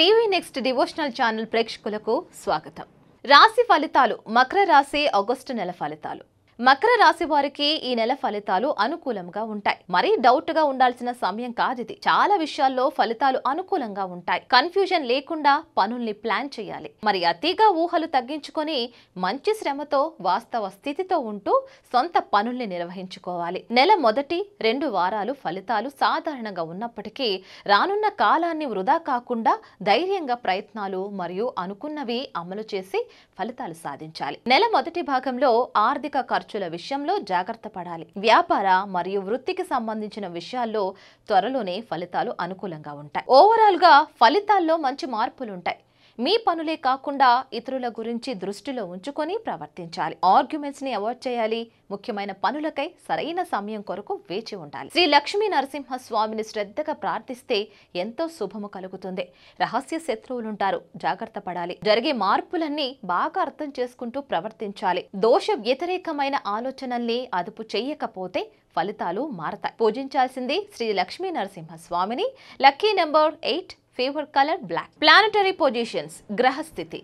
TV next devotional channel ప్రేక్షకులకు స్వాగతం రాశి ఫలితాలు మకర రాశి ఆగస్టు నెల ఫలితాలు మకర రాశి వారికి ఈ నెల ఫలితాలు అనుకూలంగా ఉంటాయి మరీ డౌట్ గా ఉండాల్సిన సమయం కాదు ఇది చాలా విషయాల్లో ఫలితాలు అనుకూలంగా ఉంటాయి కన్ఫ్యూజన్ లేకుండా పనుల్ని ప్లాన్ చేయాలి మరి అతిగా ఊహలు తగ్గించుకొని మంచి శ్రమతో వాస్తవ స్థితితో ఉంటూ సొంత పనుల్ని నిర్వహించుకోవాలి నెల మొదటి రెండు వారాలు ఫలితాలు సాధారణంగా ఉన్నప్పటికీ రానున్న కాలాన్ని వృధా కాకుండా ధైర్యంగా ప్రయత్నాలు మరియు అనుకున్నవి అమలు చేసి ఫలితాలు సాధించాలి నెల మొదటి భాగంలో ఆర్థిక ఖర్చు ఖర్చుల విషయంలో జాగ్రత్త పడాలి వ్యాపార మరియు వృత్తికి సంబంధించిన విషయాల్లో త్వరలోనే ఫలితాలు అనుకూలంగా ఉంటాయి ఓవరాల్గా ఫలితాల్లో మంచి మార్పులుంటాయి మీ పనులే కాకుండా ఇతరుల గురించి దృష్టిలో ఉంచుకొని ప్రవర్తించాలి ఆర్గ్యుమెంట్స్ ని అవాయిడ్ చేయాలి ముఖ్యమైన పనులకై సరైన సమయం కొరకు వేచి ఉండాలి శ్రీ లక్ష్మీ నరసింహ స్వామిని శ్రద్ధగా ప్రార్థిస్తే ఎంతో శుభము కలుగుతుంది రహస్య శత్రువులుంటారు జాగ్రత్త పడాలి జరిగే మార్పులన్నీ బాగా అర్థం చేసుకుంటూ ప్రవర్తించాలి దోష వ్యతిరేకమైన ఆలోచనల్ని అదుపు చేయకపోతే ఫలితాలు మారతాయి పూజించాల్సింది శ్రీ లక్ష్మీ నరసింహ స్వామిని lucky number eight favour colour black planetary positions గ్రహస్థితి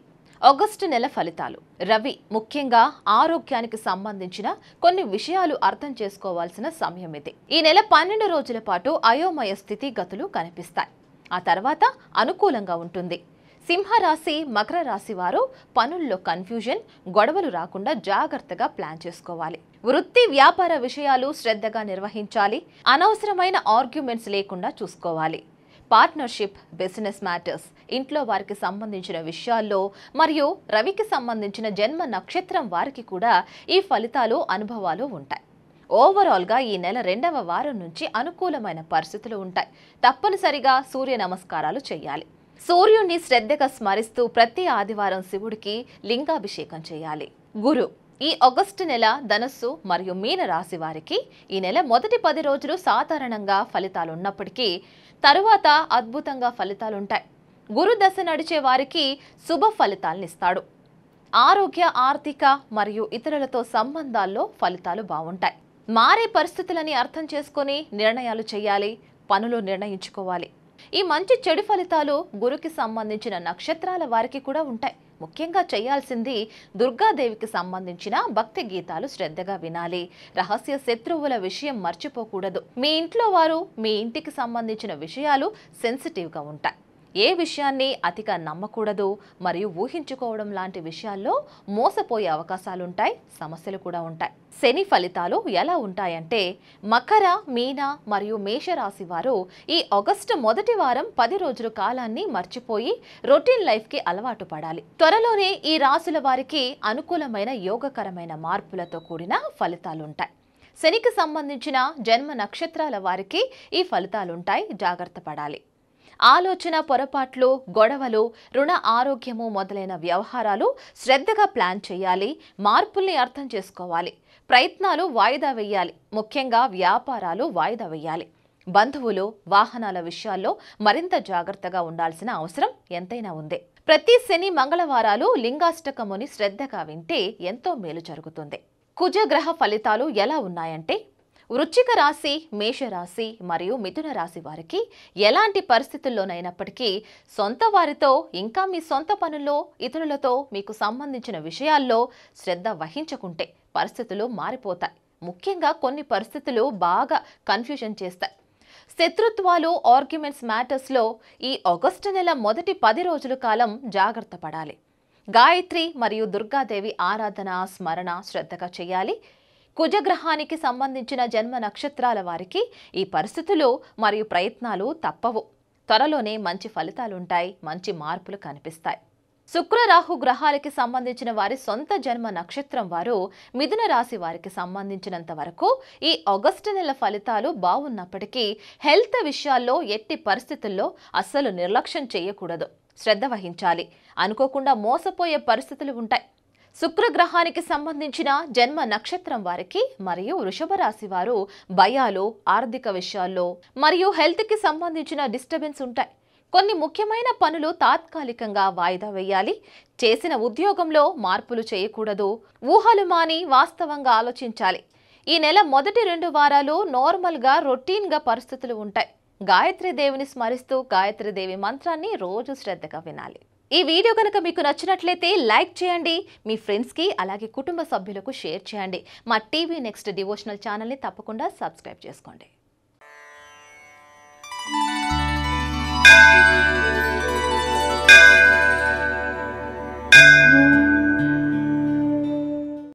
ఆగస్టు నెల ఫలితాలు రవి ముఖ్యంగా ఆరోగ్యానికి సంబంధించిన కొన్ని విషయాలు అర్థం చేసుకోవాల్సిన సమయం ఇది ఈ నెల పన్నెండు రోజుల పాటు అయోమయ స్థితి గతులు కనిపిస్తాయి ఆ తర్వాత అనుకూలంగా ఉంటుంది సింహరాశి మకర రాశి వారు పనుల్లో కన్ఫ్యూజన్ గొడవలు రాకుండా జాగ్రత్తగా ప్లాన్ చేసుకోవాలి వృత్తి వ్యాపార విషయాలు శ్రద్ధగా నిర్వహించాలి అనవసరమైన ఆర్గ్యుమెంట్స్ లేకుండా చూసుకోవాలి పార్ట్నర్షిప్ బిజినెస్ మ్యాటర్స్ ఇంట్లో వారికి సంబంధించిన విషయాల్లో మరియు రవికి సంబంధించిన జన్మ నక్షత్రం వారికి కూడా ఈ ఫలితాలు అనుభవాలు ఉంటాయి ఓవరాల్గా ఈ నెల రెండవ వారం నుంచి అనుకూలమైన పరిస్థితులు ఉంటాయి తప్పనిసరిగా సూర్య నమస్కారాలు చేయాలి సూర్యుణ్ణి శ్రద్ధగా స్మరిస్తూ ప్రతి ఆదివారం శివుడికి లింగాభిషేకం చేయాలి గురు ఈ ఆగస్టు నెల ధనస్సు మరియు మీన రాశి వారికి ఈ నెల మొదటి పది రోజులు సాధారణంగా ఫలితాలు ఉన్నప్పటికీ తరువాత అద్భుతంగా ఫలితాలుంటాయి గురుదశ నడిచే వారికి శుభ ఫలితాలనిస్తాడు ఆరోగ్య ఆర్థిక మరియు ఇతరులతో సంబంధాల్లో ఫలితాలు బాగుంటాయి మారే పరిస్థితులని అర్థం చేసుకొని నిర్ణయాలు చేయాలి పనులు నిర్ణయించుకోవాలి ఈ మంచి చెడు ఫలితాలు గురుకి సంబంధించిన నక్షత్రాల వారికి కూడా ఉంటాయి ముఖ్యంగా చేయాల్సింది దుర్గాదేవికి సంబంధించిన భక్తి గీతాలు శ్రద్ధగా వినాలి రహస్య శత్రువుల విషయం మర్చిపోకూడదు మీ ఇంట్లో వారు మీ ఇంటికి సంబంధించిన విషయాలు సెన్సిటివ్గా ఉంటాయి ఏ విషయాన్ని అతిగా నమ్మకూడదు మరియు ఊహించుకోవడం లాంటి విషయాల్లో మోసపోయే అవకాశాలుంటాయి సమస్యలు కూడా ఉంటాయి శని ఫలితాలు ఎలా ఉంటాయంటే మకర మీన మరియు మేషరాశి వారు ఈ ఆగస్టు మొదటి వారం పది రోజుల కాలాన్ని మర్చిపోయి రొటీన్ లైఫ్కి అలవాటు పడాలి త్వరలోనే ఈ రాశుల వారికి అనుకూలమైన యోగకరమైన మార్పులతో కూడిన ఫలితాలుంటాయి శనికి సంబంధించిన జన్మ నక్షత్రాల వారికి ఈ ఫలితాలుంటాయి జాగ్రత్త పడాలి ఆలోచన పొరపాట్లు గొడవలు రుణ ఆరోగ్యము మొదలైన వ్యవహారాలు శ్రద్ధగా ప్లాన్ చేయాలి మార్పుల్ని అర్థం చేసుకోవాలి ప్రయత్నాలు వాయిదా వేయాలి ముఖ్యంగా వ్యాపారాలు వాయిదా వేయాలి బంధువులు వాహనాల విషయాల్లో మరింత జాగ్రత్తగా ఉండాల్సిన అవసరం ఎంతైనా ఉంది ప్రతి శని మంగళవారాలు లింగాష్టకముని శ్రద్ధగా వింటే ఎంతో మేలు జరుగుతుంది కుజగ్రహ ఫలితాలు ఎలా ఉన్నాయంటే వృచ్చిక రాశి మేషరాశి మరియు మిథున రాశి వారికి ఎలాంటి పరిస్థితుల్లోనైనప్పటికీ సొంత వారితో ఇంకా మీ సొంత పనుల్లో ఇతరులతో మీకు సంబంధించిన విషయాల్లో శ్రద్ధ వహించకుంటే పరిస్థితులు మారిపోతాయి ముఖ్యంగా కొన్ని పరిస్థితులు బాగా కన్ఫ్యూజన్ చేస్తాయి శత్రుత్వాలు ఆర్గ్యుమెంట్స్ మ్యాటర్స్లో ఈ ఆగస్టు నెల మొదటి పది రోజుల కాలం జాగ్రత్త పడాలి గాయత్రి మరియు దుర్గాదేవి ఆరాధన స్మరణ శ్రద్ధగా చేయాలి కుజగ్రహానికి సంబంధించిన జన్మ నక్షత్రాల వారికి ఈ పరిస్థితులు మరియు ప్రయత్నాలు తప్పవు త్వరలోనే మంచి ఫలితాలుంటాయి మంచి మార్పులు కనిపిస్తాయి శుక్ర రాహు గ్రహాలకి సంబంధించిన వారి సొంత జన్మ నక్షత్రం వారు మిథున రాశి వారికి సంబంధించినంత వరకు ఈ ఆగస్టు నెల ఫలితాలు బాగున్నప్పటికీ హెల్త్ విషయాల్లో ఎట్టి పరిస్థితుల్లో అస్సలు నిర్లక్ష్యం చేయకూడదు శ్రద్ధ వహించాలి అనుకోకుండా మోసపోయే పరిస్థితులు ఉంటాయి శుక్రగ్రహానికి సంబంధించిన జన్మ నక్షత్రం వారికి మరియు వృషభ రాశి వారు భయాలు ఆర్థిక విషయాల్లో మరియు హెల్త్కి సంబంధించిన డిస్టర్బెన్స్ ఉంటాయి కొన్ని ముఖ్యమైన పనులు తాత్కాలికంగా వాయిదా వేయాలి చేసిన ఉద్యోగంలో మార్పులు చేయకూడదు ఊహలు మాని వాస్తవంగా ఆలోచించాలి ఈ నెల మొదటి రెండు వారాలు నార్మల్గా రొటీన్గా పరిస్థితులు ఉంటాయి గాయత్రి దేవిని స్మరిస్తూ గాయత్రి దేవి మంత్రాన్ని రోజు శ్రద్ధగా వినాలి ఈ వీడియో కనుక మీకు నచ్చినట్లయితే లైక్ చేయండి మీ ఫ్రెండ్స్కి అలాగే కుటుంబ సభ్యులకు షేర్ చేయండి మా టీవీ నెక్స్ట్ డివోషనల్ ఛానల్ని తప్పకుండా సబ్స్క్రైబ్ చేసుకోండి